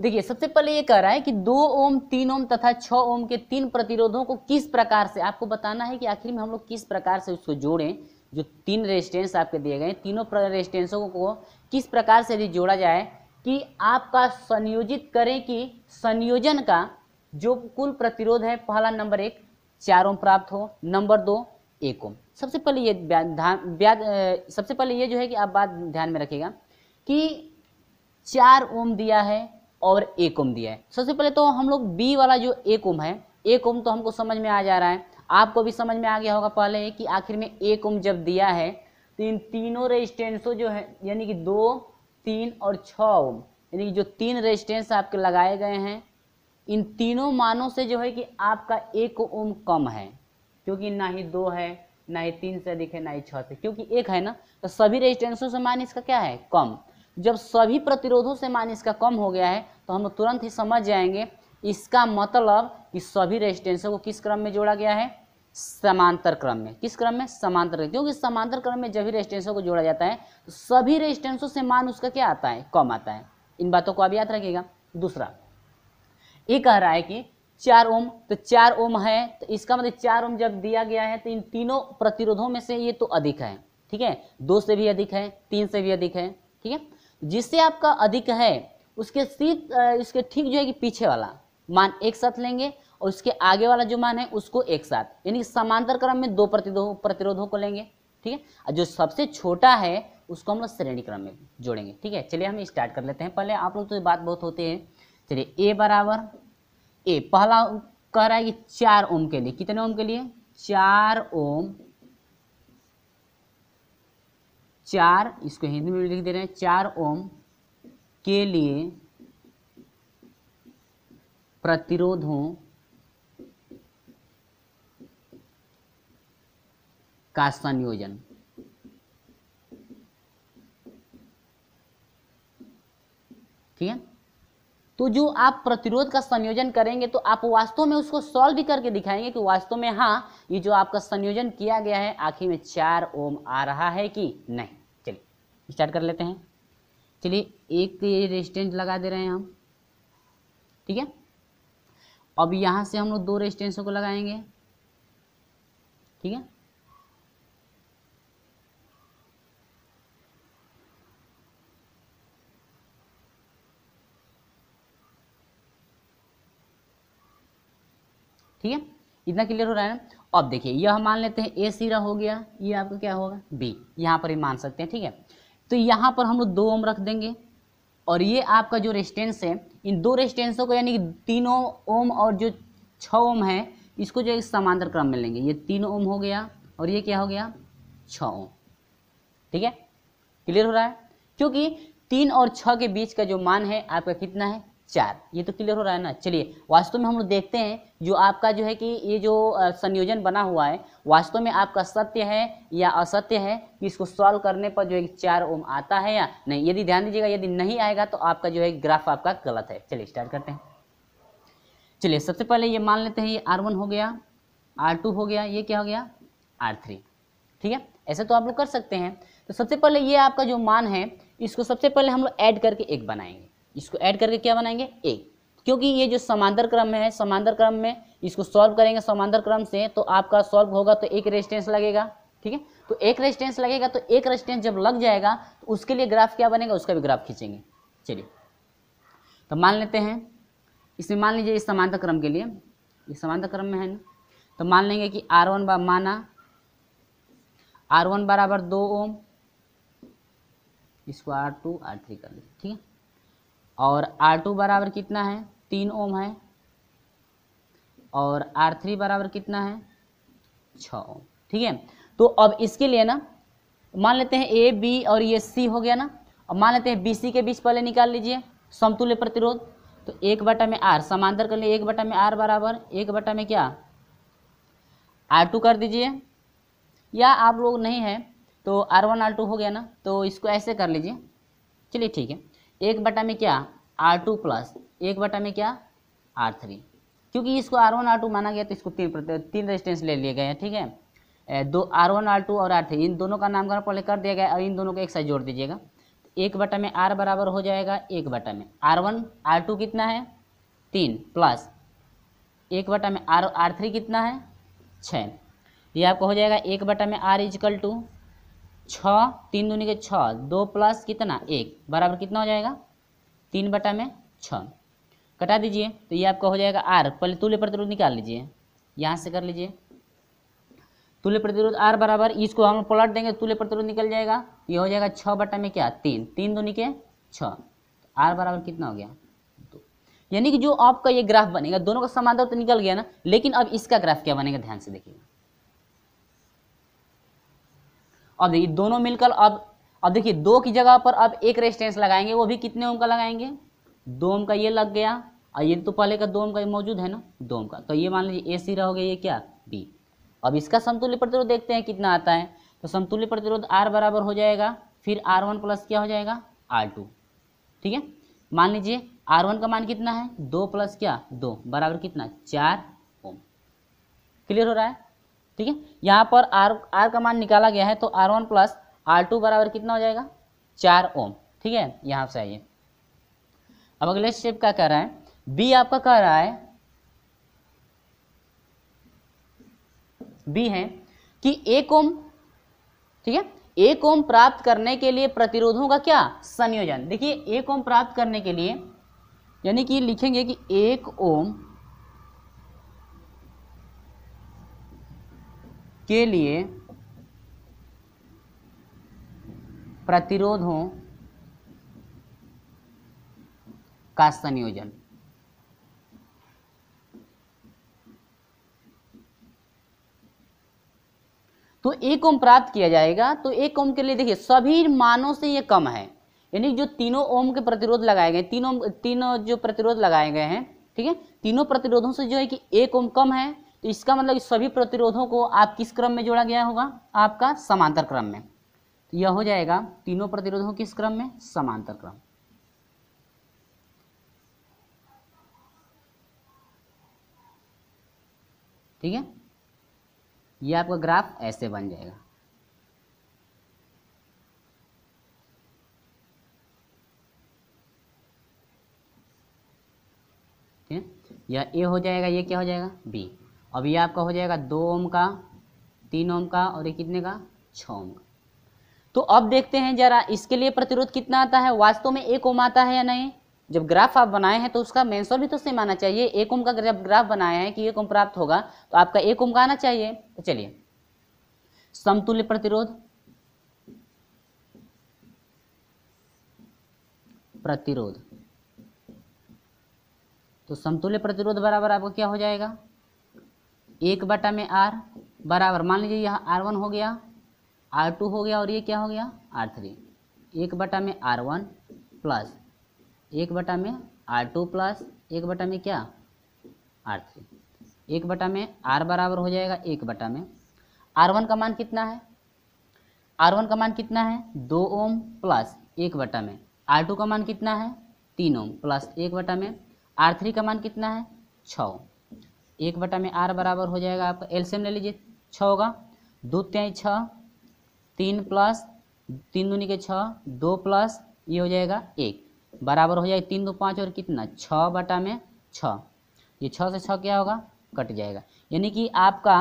देखिए सबसे पहले ये कह रहा है कि दो ओम तीन ओम तथा छ ओम के तीन प्रतिरोधों को किस प्रकार से आपको बताना है कि आखिर में हम लोग किस प्रकार से उसको जोड़ें जो तीन रेजिस्टेंस आपके दिए गए तीनों रेजिस्टेंसों को किस प्रकार से यदि जोड़ा जाए कि आपका संयोजित करें कि संयोजन का जो कुल प्रतिरोध है पहला नंबर एक चार ओम प्राप्त हो नंबर दो एक ओम सबसे पहले ये सबसे पहले ये जो है कि आप बात ध्यान में रखिएगा कि चार ओम दिया है और एक ओम दिया है सबसे पहले तो हम लोग बी वाला जो एक ओम है एक ओम तो हमको समझ में आ जा रहा है आपको भी समझ में आ गया होगा पहले कि आखिर में एक ओम जब दिया है तो इन तीनों रेजिस्टेंसों जो है यानी कि दो तीन और छः ओम यानी कि जो तीन रेजिस्टेंस आपके लगाए गए हैं इन तीनों मानों से जो है कि आपका एक ओम कम है क्योंकि ना ही दो है ना ही तीन से अधिक है ना ही छः से क्योंकि एक है ना तो सभी रेजिस्टेंसों से मान इसका क्या है कम जब सभी प्रतिरोधों से मान इसका कम हो गया है तो हम तुरंत ही समझ जाएंगे इसका मतलब कि सभी रेजिस्टेंसों को किस क्रम में जोड़ा गया है समांतर क्रम में किस क्रम में समांतर क्योंकि समांतर क्रम में जब भी रेजिस्टेंसों को जोड़ा जाता है तो सभी रेजिस्टेंसों से मान उसका क्या आता है कम आता है इन बातों को आप याद रखिएगा दूसरा ये कह रहा है कि चार ओम तो चार ओम है तो इसका मतलब चार ओम जब दिया गया है तो इन तीनों प्रतिरोधों में से ये तो अधिक है ठीक है दो से भी अधिक है तीन से भी अधिक है ठीक है जिससे आपका अधिक है उसके सीध इसके ठीक जो है कि पीछे वाला मान एक साथ लेंगे और उसके आगे वाला जो मान है उसको एक साथ यानी समांतर क्रम में दो प्रतिरोधों प्रतिरोधों को लेंगे ठीक है और जो सबसे छोटा है उसको हम लोग श्रेणी क्रम में जोड़ेंगे ठीक है चलिए हम स्टार्ट कर लेते हैं पहले आप लोग तो बात बहुत होती है चलिए ए बराबर ए पहला कह रहा है कि चार ओम के लिए कितने ओम के लिए चार ओम चार इसको हिंदी में लिख दे रहे हैं चार ओम के लिए प्रतिरोधों का संयोजन ठीक है तो जो आप प्रतिरोध का संयोजन करेंगे तो आप वास्तव में उसको सॉल्व भी करके दिखाएंगे कि वास्तव में हाँ ये जो आपका संयोजन किया गया है आखिर में चार ओम आ रहा है कि नहीं चलिए स्टार्ट कर लेते हैं चलिए एक रेजिस्टेंस तो लगा दे रहे हैं हम ठीक है अब यहाँ से हम लोग दो रेजिस्टेंसों को लगाएंगे ठीक है ठीक है इतना क्लियर हो रहा है ना अब देखिए यह मान लेते हैं ए सीरा हो गया ये आपका क्या होगा बी यहाँ पर ही मान सकते हैं ठीक है तो यहाँ पर हम लोग दो ओम रख देंगे और ये आपका जो रेस्टेंस है इन दो रेस्टेंसों को यानी कि तीनों ओम और जो छः ओम है इसको जो एक समांतर क्रम में लेंगे ये तीन ओम हो गया और ये क्या हो गया छ ओम ठीक है क्लियर हो रहा है क्योंकि तीन और छ के बीच का जो मान है आपका कितना है चार ये तो क्लियर हो रहा है ना चलिए वास्तव में हम लोग देखते हैं जो आपका जो है कि ये जो संयोजन बना हुआ है वास्तव में आपका सत्य है या असत्य है कि इसको सॉल्व करने पर जो है चार ओम आता है या नहीं यदि ध्यान दीजिएगा यदि नहीं आएगा तो आपका जो है ग्राफ आपका गलत है चलिए स्टार्ट करते हैं चलिए सबसे पहले ये मान लेते हैं ये आर वन हो गया आर टू हो गया ये क्या हो गया आर थ्री ठीक है ऐसे तो आप लोग कर सकते हैं तो सबसे पहले ये आपका जो मान है इसको सबसे पहले हम लोग ऐड करके एक बनाएंगे इसको ऐड करके क्या बनाएंगे ए क्योंकि ये जो समांतर क्रम में है समांतर क्रम में इसको सॉल्व करेंगे समांतर क्रम से तो आपका सॉल्व होगा तो एक रेजिस्टेंस लगेगा ठीक है तो एक रेजिस्टेंस लगेगा तो एक रेजिस्टेंस जब लग जाएगा तो उसके लिए ग्राफ क्या बनेगा उसका भी ग्राफ खींचेंगे चलिए तो मान लेते हैं इसमें मान लीजिए इस समांतर क्रम के लिए ये समांतर क्रम में है ना तो मान लेंगे कि आर वन बा माना आर वन बराबर दो ओम इसको आर टू आर थ्री कर लेंगे ठीक है और आर टू बराबर कितना है तीन ओम है और आर थ्री बराबर कितना है छ ओम ठीक है तो अब इसके लिए ना मान लेते हैं ए बी और ये सी हो गया ना अब मान लेते हैं बी सी के बीच पहले निकाल लीजिए समतुल्य प्रतिरोध तो एक बटा में आर समांतर कर लिए एक बटा में आर बराबर एक बटा में क्या आर टू कर दीजिए या आप लोग नहीं है तो आर वन आर टू हो गया ना तो इसको ऐसे कर लीजिए चलिए ठीक है एक बटा में क्या आर टू प्लस एक बटा में क्या आर थ्री क्योंकि इसको आर वन आर टू माना गया तो इसको तीन तीन रेजिस्टेंस ले लिए गए हैं ठीक है दो आर वन आर टू और आर थ्री इन दोनों का नामकरण पहले कर दिया गया और इन दोनों को एक साथ जोड़ दीजिएगा एक बटा में आर बराबर हो जाएगा एक बटा में आर वन आर टू कितना है तीन प्लस एक बटा में आर आर थ्री कितना है छः ये आपका हो जाएगा एक बटा में आर इजकल टू छः तीन दूनी के छः दो प्लस कितना एक बराबर कितना हो जाएगा तीन बटा में छ कटा दीजिए तो ये आपका हो जाएगा आर पहले तुल्य प्रतिरोध निकाल लीजिए यहाँ से कर लीजिए तुल्य प्रतिरोध आर बराबर इसको हम पलट देंगे तुल्य प्रतिरोध निकल जाएगा ये हो जाएगा छः बटा में क्या तीन तीन दूनी के छ आर बराबर कितना हो गया यानी कि जो आपका ये ग्राफ बनेगा दोनों का समांतर तो निकल गया ना लेकिन अब इसका ग्राफ क्या बनेगा ध्यान से देखिएगा अब देखिए दोनों मिलकर अब अब देखिए दो की जगह पर अब एक रेजिस्टेंस लगाएंगे वो भी कितने ओम का लगाएंगे दो ओम का ये लग गया और ये तो पहले का दो ओम का मौजूद है ना दो ओम का तो ये मान लीजिए ए सी रहोगे ये क्या बी अब इसका समतुल्य प्रतिरोध देखते हैं कितना आता है तो समतुल्य प्रतिरोध आर बराबर हो जाएगा फिर आर वन प्लस क्या हो जाएगा आर टू ठीक है मान लीजिए आर वन का मान कितना है दो प्लस क्या दो बराबर कितना चार ओम क्लियर हो रहा है ठीक है यहाँ पर आर आर का मान निकाला गया है तो R one plus R two बराबर कितना हो जाएगा चार ओम ठीक है यहाँ से आइए अब अगले स्टेप क्या कह रहा है बी आपका कह रहा है बी है कि एक ओम ठीक है एक ओम प्राप्त करने के लिए प्रतिरोधों का क्या संयोजन देखिए एक ओम प्राप्त करने के लिए यानी कि लिखेंगे कि एक ओम के लिए प्रतिरोधों का संयोजन तो एक ओम प्राप्त किया जाएगा तो एक ओम के लिए देखिए सभी मानों से ये कम है यानी जो तीनों ओम के प्रतिरोध लगाए गए तीनों तीनों जो प्रतिरोध लगाए गए हैं ठीक है तीनों प्रतिरोधों से जो है कि एक ओम कम है तो इसका मतलब सभी प्रतिरोधों को आप किस क्रम में जोड़ा गया होगा आपका समांतर क्रम में तो यह हो जाएगा तीनों प्रतिरोधों किस क्रम में समांतर क्रम ठीक है यह आपका ग्राफ ऐसे बन जाएगा ठीक है यह ए हो जाएगा ये क्या हो जाएगा बी अब ये आपका हो जाएगा दो ओम का तीन ओम का और ये कितने का छ ओम का तो अब देखते हैं जरा इसके लिए प्रतिरोध कितना आता है वास्तव में एक ओम आता है या नहीं जब ग्राफ आप बनाए हैं तो उसका मैंसोर भी तो सेम आना चाहिए एक ओम का जब ग्राफ बनाया है कि एक ओम प्राप्त होगा तो आपका एक ओम का आना चाहिए तो चलिए समतुल्य प्रतिरोध प्रतिरोध तो समतुल्य प्रतिरोध बराबर आपको क्या हो जाएगा एक बटा में आर बराबर मान लीजिए यहाँ आर वन हो गया आर टू हो गया और ये क्या हो गया आर थ्री एक बटा में आर वन प्लस एक बटा में आर टू प्लस एक बटा में क्या आर थ्री एक बटा में आर बराबर हो जाएगा एक बटा में आर वन का मान कितना है आर वन का मान कितना है दो ओम प्लस एक बटा में आर टू का मान कितना है तीन ओम प्लस एक बटा में आर थ्री का मान कितना है छः ओम एक बटा में आर बराबर हो जाएगा आपका एल्शियम ले लीजिए छः होगा दो त्याई छः तीन प्लस तीन दूनी के छः दो प्लस ये हो जाएगा एक बराबर हो जाएगा तीन दो पाँच और कितना छः बटा में छः ये छः से छः क्या होगा कट जाएगा यानी कि आपका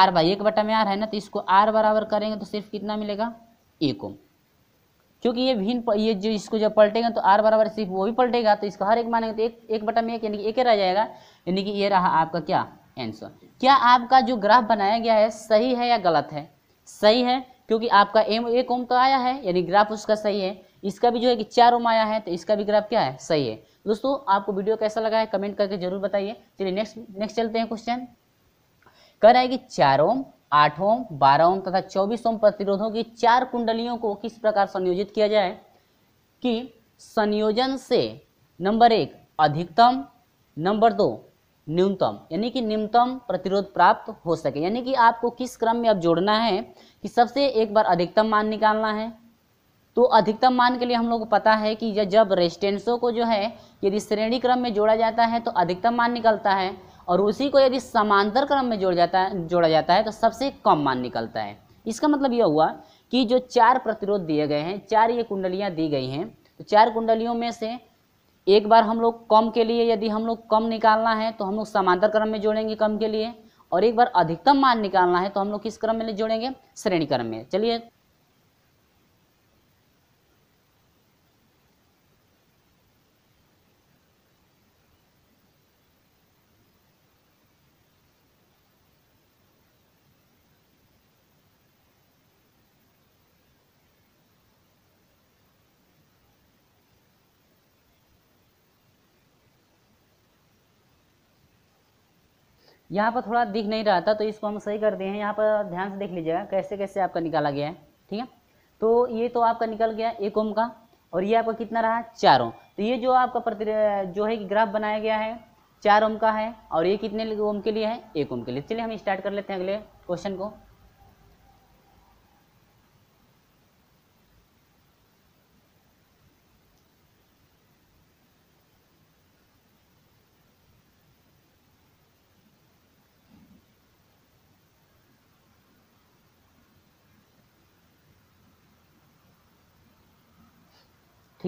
आर बाई एक बटा में आर है ना तो इसको आर बराबर करेंगे तो सिर्फ कितना मिलेगा एक ओम क्योंकि ये भिन्न ये जो इसको जब पलटेगा तो आर बराबर सिर्फ वो भी पलटेगा तो इसको हर एक मानेंगे तो एक एक बटा में एक यानी कि एक रह जाएगा यानी कि ये रहा आपका क्या आंसर क्या आपका जो ग्राफ बनाया गया है सही है या गलत है सही है क्योंकि आपका एम एक ओम तो आया है यानी ग्राफ उसका सही है इसका भी जो है कि चार ओम आया है तो इसका भी ग्राफ क्या है सही है दोस्तों आपको वीडियो कैसा लगा है कमेंट करके जरूर बताइए चलिए नेक्स्ट नेक्स्ट चलते हैं क्वेश्चन कह रहा है कि चार ओम आठ ओम बारह ओम तथा चौबीस ओम प्रतिरोधों की चार कुंडलियों को किस प्रकार संयोजित किया जाए कि संयोजन से नंबर एक अधिकतम नंबर दो न्यूनतम यानी कि न्यूनतम प्रतिरोध प्राप्त हो सके यानी कि आपको किस क्रम में अब जोड़ना है कि सबसे एक बार अधिकतम मान निकालना है तो अधिकतम मान के लिए हम लोग को पता है कि जब रेजिस्टेंसों को जो है यदि श्रेणी क्रम में जोड़ा जाता है तो अधिकतम मान निकलता है और उसी को यदि समांतर क्रम में जोड़ जाता है जोड़ा जाता है तो सबसे कम मान निकलता है इसका मतलब यह हुआ कि जो चार प्रतिरोध दिए गए हैं चार ये कुंडलियाँ दी गई हैं तो चार कुंडलियों में से एक बार हम लोग कम के लिए यदि हम लोग कम निकालना है तो हम लोग समांतर क्रम में जोड़ेंगे कम के लिए और एक बार अधिकतम मान निकालना है तो हम लोग किस क्रम में जोड़ेंगे श्रेणी क्रम में चलिए यहाँ पर थोड़ा दिख नहीं रहा था तो इसको हम सही कर हैं यहाँ पर ध्यान से देख लीजिएगा कैसे कैसे आपका निकाला गया है ठीक है तो ये तो आपका निकल गया एक ओम का और ये आपका कितना रहा चार ओम तो ये जो आपका प्रति जो है कि ग्राफ बनाया गया है चार ओम का है और ये कितने ओम के लिए है एक ओम के लिए चलिए हम स्टार्ट कर लेते हैं अगले क्वेश्चन को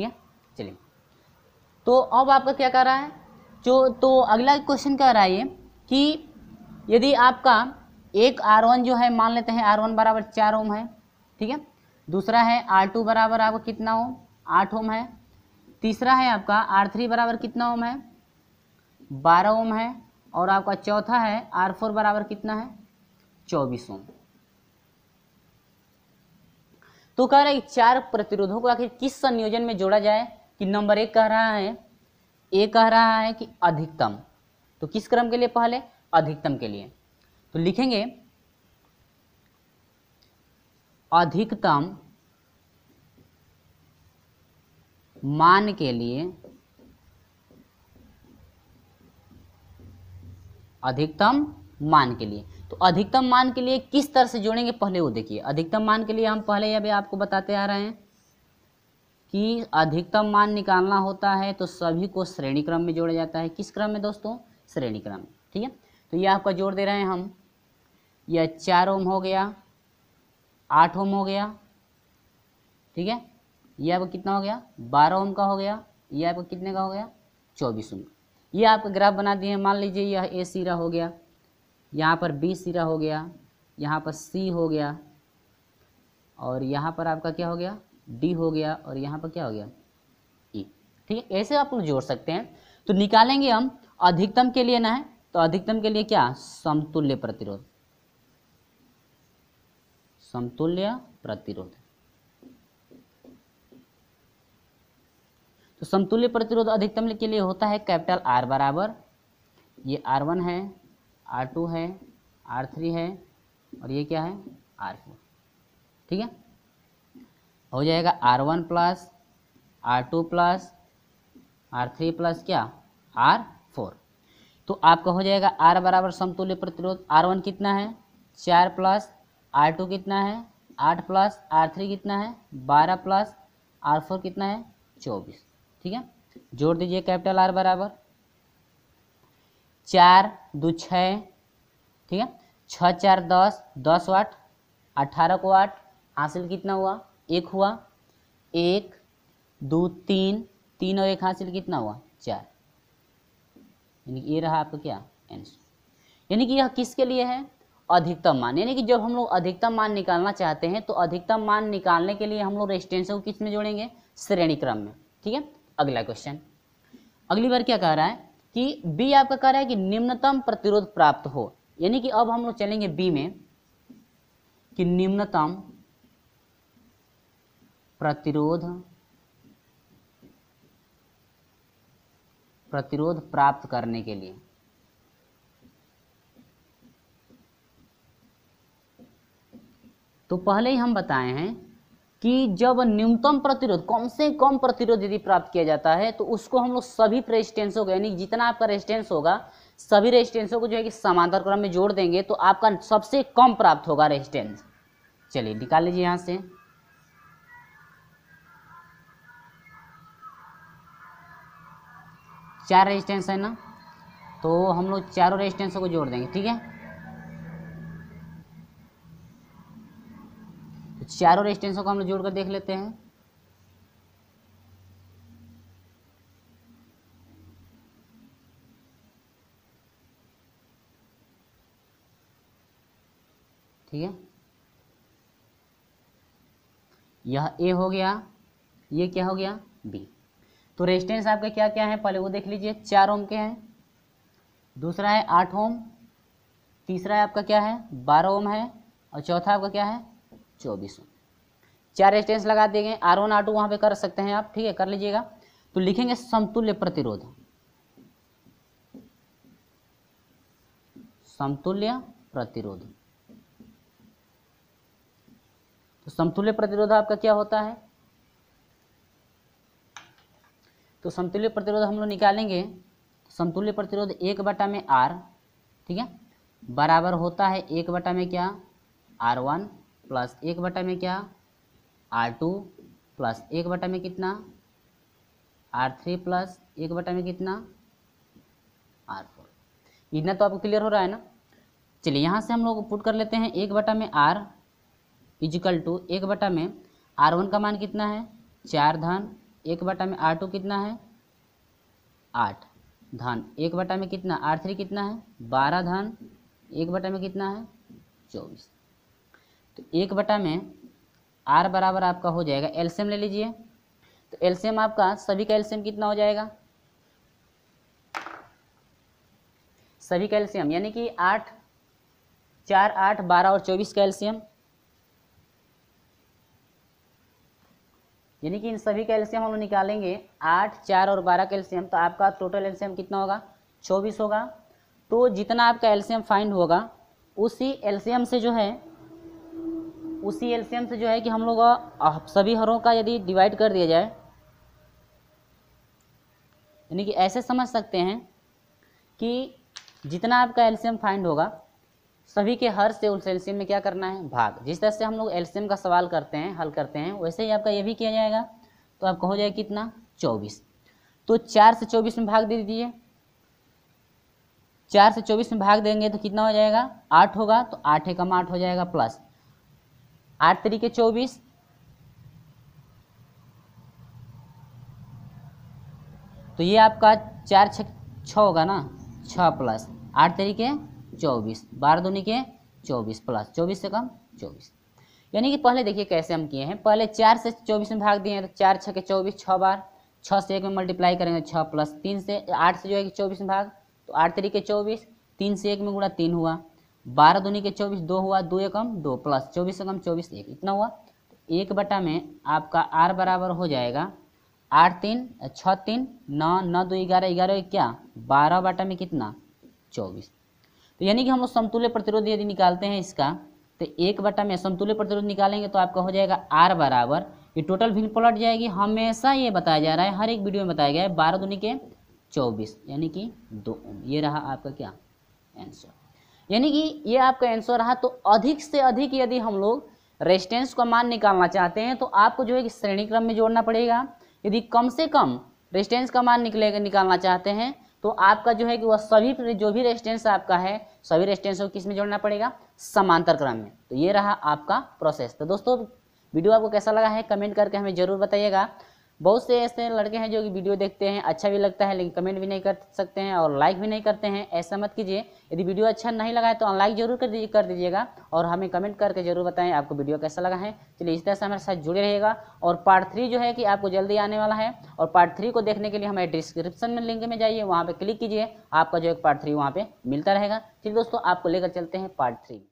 ठीक चलिए तो अब आपका क्या कह रहा है जो तो अगला क्वेश्चन कह रहा है ये कि यदि आपका एक आर वन जो है मान लेते हैं आर वन बराबर चार ओम है ठीक है दूसरा है आर टू बराबर आपका कितना ओम आठ ओम है तीसरा है आपका आर थ्री बराबर कितना ओम है बारह ओम है और आपका चौथा है आर फोर बराबर कितना है चौबीस ओम तो कह रहा है चार प्रतिरोधों को आखिर किस संयोजन में जोड़ा जाए कि नंबर एक कह रहा है ए कह रहा है कि अधिकतम तो किस क्रम के लिए पहले अधिकतम के लिए तो लिखेंगे अधिकतम मान के लिए अधिकतम मान के लिए तो अधिकतम मान के लिए किस तरह से जोड़ेंगे पहले वो देखिए अधिकतम मान के लिए हम पहले अभी आपको बताते आ रहे हैं कि अधिकतम मान निकालना होता है तो सभी को श्रेणी क्रम में जोड़ा जाता है किस क्रम में दोस्तों श्रेणी क्रम में ठीक है तो ये आपका जोड़ दे रहे हैं हम यह चार ओम हो गया आठ ओम हो गया ठीक है यह आपका कितना हो गया बारह ओम का हो गया यह आपका कितने का हो गया चौबीस ओम ये आपका ग्राफ बना दिए मान लीजिए यह ए सीरा हो गया यहाँ पर बी सिरा हो गया यहाँ पर सी हो गया और यहाँ पर आपका क्या हो गया डी हो गया और यहाँ पर क्या हो गया ई e. ठीक है ऐसे आप लोग जोड़ सकते हैं तो निकालेंगे हम अधिकतम के लिए ना है तो अधिकतम के लिए क्या समतुल्य प्रतिरोध समतुल्य प्रतिरोध तो समतुल्य प्रतिरोध अधिकतम के लिए होता है कैपिटल आर बराबर ये आर वन है आर टू है आर थ्री है और ये क्या है आर फोर ठीक है हो जाएगा R one plus R two plus R three plus क्या आर फोर तो आपका हो जाएगा आर बराबर समतुल्य प्रतिरोध आर वन कितना है चार प्लस आर टू कितना है आठ प्लस आर थ्री कितना है बारह प्लस आर फोर कितना है चौबीस ठीक है जोड़ दीजिए कैपिटल आर बराबर चार दो छः ठीक है छः चार दस दस वाट अठारह को वाट हासिल कितना हुआ एक हुआ एक दो तीन तीन और एक हासिल कितना हुआ चार यानी ये रहा आपका क्या आंसर यानी कि यह किसके लिए है अधिकतम मान यानी कि जब हम लोग अधिकतम मान निकालना चाहते हैं तो अधिकतम मान निकालने के लिए हम लोग रेजिस्टेंस को किस में जोड़ेंगे श्रेणी क्रम में ठीक है अगला क्वेश्चन अगली बार क्या कह रहा है कि बी आपका कह रहा है कि निम्नतम प्रतिरोध प्राप्त हो यानी कि अब हम लोग चलेंगे बी में कि निम्नतम प्रतिरोध प्रतिरोध प्राप्त करने के लिए तो पहले ही हम बताए हैं कि जब न्यूनतम प्रतिरोध कम से कम प्रतिरोध यदि प्राप्त किया जाता है तो उसको हम लोग सभी रेजिस्टेंसों को यानी जितना आपका रेजिस्टेंस होगा सभी रेजिस्टेंसों को जो है कि समांतर क्रम में जोड़ देंगे तो आपका सबसे कम प्राप्त होगा रेजिस्टेंस चलिए निकाल लीजिए यहाँ से चार रेजिस्टेंस है ना तो हम लोग चारों रेजिस्टेंसों को जोड़ देंगे ठीक है चारों रेजिस्टेंसों को हम लोग जोड़ कर देख लेते हैं ठीक है यह ए हो गया ये क्या हो गया बी तो रेजिस्टेंस आपके क्या क्या है पहले वो देख लीजिए चार ओम के हैं दूसरा है आठ ओम तीसरा है आपका क्या है बारह ओम है और चौथा आपका क्या है चौबीस चार रेजिस्टेंस लगा देंगे आर वन आर टू वहाँ पर कर सकते हैं आप ठीक है कर लीजिएगा तो लिखेंगे समतुल्य प्रतिरोध समतुल्य प्रतिरोध तो समतुल्य प्रतिरोध आपका क्या होता है तो समतुल्य प्रतिरोध हम लोग निकालेंगे समतुल्य प्रतिरोध एक बटा में आर ठीक है बराबर होता है एक बटा में क्या आर वन प्लस एक बटा में क्या आर टू प्लस एक बटा में कितना आर थ्री प्लस एक बटा में कितना आर फोर इतना तो आपको क्लियर हो रहा है ना चलिए यहाँ से हम लोग पुट कर लेते हैं एक बटा में आर इजिकल टू एक बटा में आर वन का मान कितना है चार धन एक बटा में आर टू कितना है आठ धन एक बटा में कितना आर थ्री कितना है बारह धन एक बटा में कितना है चौबीस तो एक बटा में आर बराबर आपका हो जाएगा एल्शियम ले लीजिए तो एल्शियम आपका सभी का एल्शियम कितना हो जाएगा सभी कैल्शियम यानी कि आठ चार आठ बारह और चौबीस कैल्शियम यानी कि इन सभी कैल्शियम हम लोग निकालेंगे आठ चार और बारह कैल्शियम तो आपका टोटल एल्शियम कितना होगा चौबीस होगा तो जितना आपका एल्शियम फाइंड होगा उसी एल्शियम से जो है उसी एल्शियम से जो है कि हम लोग सभी हरों का यदि डिवाइड कर दिया जाए यानी कि ऐसे समझ सकते हैं कि जितना आपका एल्शियम फाइंड होगा सभी के हर से उस एल्शियम में क्या करना है भाग जिस तरह से हम लोग एल्शियम का सवाल करते हैं हल करते हैं वैसे ही आपका ये भी किया जाएगा तो आपका हो जाएगा कितना चौबीस तो चार से चौबीस में भाग दे दीजिए चार से चौबीस में भाग देंगे तो कितना हो जाएगा आठ होगा तो आठ एकम आठ हो जाएगा प्लस आठ तरीके चौबीस तो ये आपका चार छ छ होगा ना छ प्लस आठ तरीके चौबीस बारह दूनी के चौबीस प्लस चौबीस से कम चौबीस यानी कि पहले देखिए कैसे हम किए हैं पहले चार से चौबीस में भाग दिए हैं तो चार छः के चौबीस छः बार छः से एक में मल्टीप्लाई करेंगे छः प्लस तीन से आठ से जो है कि चौबीस में भाग तो आठ तरीके चौबीस तीन से एक में गुणा तीन हुआ बारह दूनी के चौबीस दो हुआ दो एकम दो प्लस चौबीस एकम चौबीस एक इतना हुआ तो एक बटा में आपका आर बराबर हो जाएगा आठ तीन छः तीन नौ नौ दो ग्यारह ग्यारह क्या बारह बटा में कितना चौबीस तो यानी कि हम लोग समतुल्य प्रतिरोध यदि निकालते हैं इसका तो एक बटा में समतुल्य प्रतिरोध निकालेंगे तो आपका हो जाएगा आर बराबर ये टोटल भिन्न पलट जाएगी हमेशा ये बताया जा रहा है हर एक वीडियो में बताया गया है बारह दूनी के चौबीस यानी कि दो ये रहा आपका क्या आंसर यानी कि ये आपका आंसर रहा तो अधिक से अधिक यदि हम लोग रेजिस्टेंस का मान निकालना चाहते हैं तो आपको जो है कि श्रेणी क्रम में जोड़ना पड़ेगा यदि कम से कम रेजिस्टेंस का मान निकलेगा निकालना चाहते हैं तो आपका जो है कि वह सभी जो भी रेजिस्टेंस आपका है सभी रेजिस्टेंस को किस में जोड़ना पड़ेगा समांतर क्रम में तो ये रहा आपका प्रोसेस तो दोस्तों वीडियो आपको कैसा लगा है कमेंट करके हमें ज़रूर बताइएगा बहुत से ऐसे लड़के हैं जो कि वीडियो देखते हैं अच्छा भी लगता है लेकिन कमेंट भी नहीं कर सकते हैं और लाइक भी नहीं करते हैं ऐसा मत कीजिए यदि वीडियो अच्छा नहीं लगा है तो अनलाइक जरूर कर दीजिए कर दीजिएगा और हमें कमेंट करके जरूर बताएं आपको वीडियो कैसा लगा है चलिए इस तरह से हमारे साथ जुड़े रहेगा और पार्ट थ्री जो है कि आपको जल्दी आने वाला है और पार्ट थ्री को देखने के लिए हमारे डिस्क्रिप्शन में लिंक में जाइए वहाँ पर क्लिक कीजिए आपका जो है पार्ट थ्री वहाँ पर मिलता रहेगा चलिए दोस्तों आपको लेकर चलते हैं पार्ट थ्री